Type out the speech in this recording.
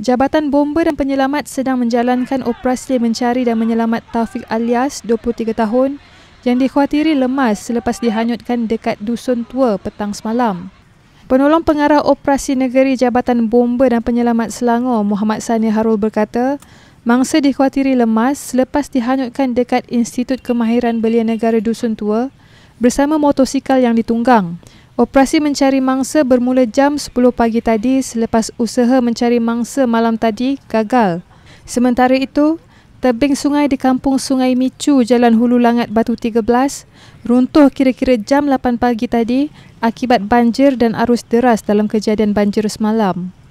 Jabatan Bomber dan Penyelamat sedang menjalankan operasi mencari dan menyelamat Taufik Alias, 23 tahun, yang dikhawatiri lemas selepas dihanyutkan dekat Dusun Tua petang semalam. Penolong Pengarah Operasi Negeri Jabatan Bomber dan Penyelamat Selangor, Muhammad Sani Harul berkata, mangsa dikhawatiri lemas selepas dihanyutkan dekat Institut Kemahiran Belia Negara Dusun Tua bersama motosikal yang ditunggang. Operasi mencari mangsa bermula jam 10 pagi tadi selepas usaha mencari mangsa malam tadi gagal. Sementara itu, tebing sungai di kampung Sungai Micu, Jalan Hulu Langat Batu 13 runtuh kira-kira jam 8 pagi tadi akibat banjir dan arus deras dalam kejadian banjir semalam.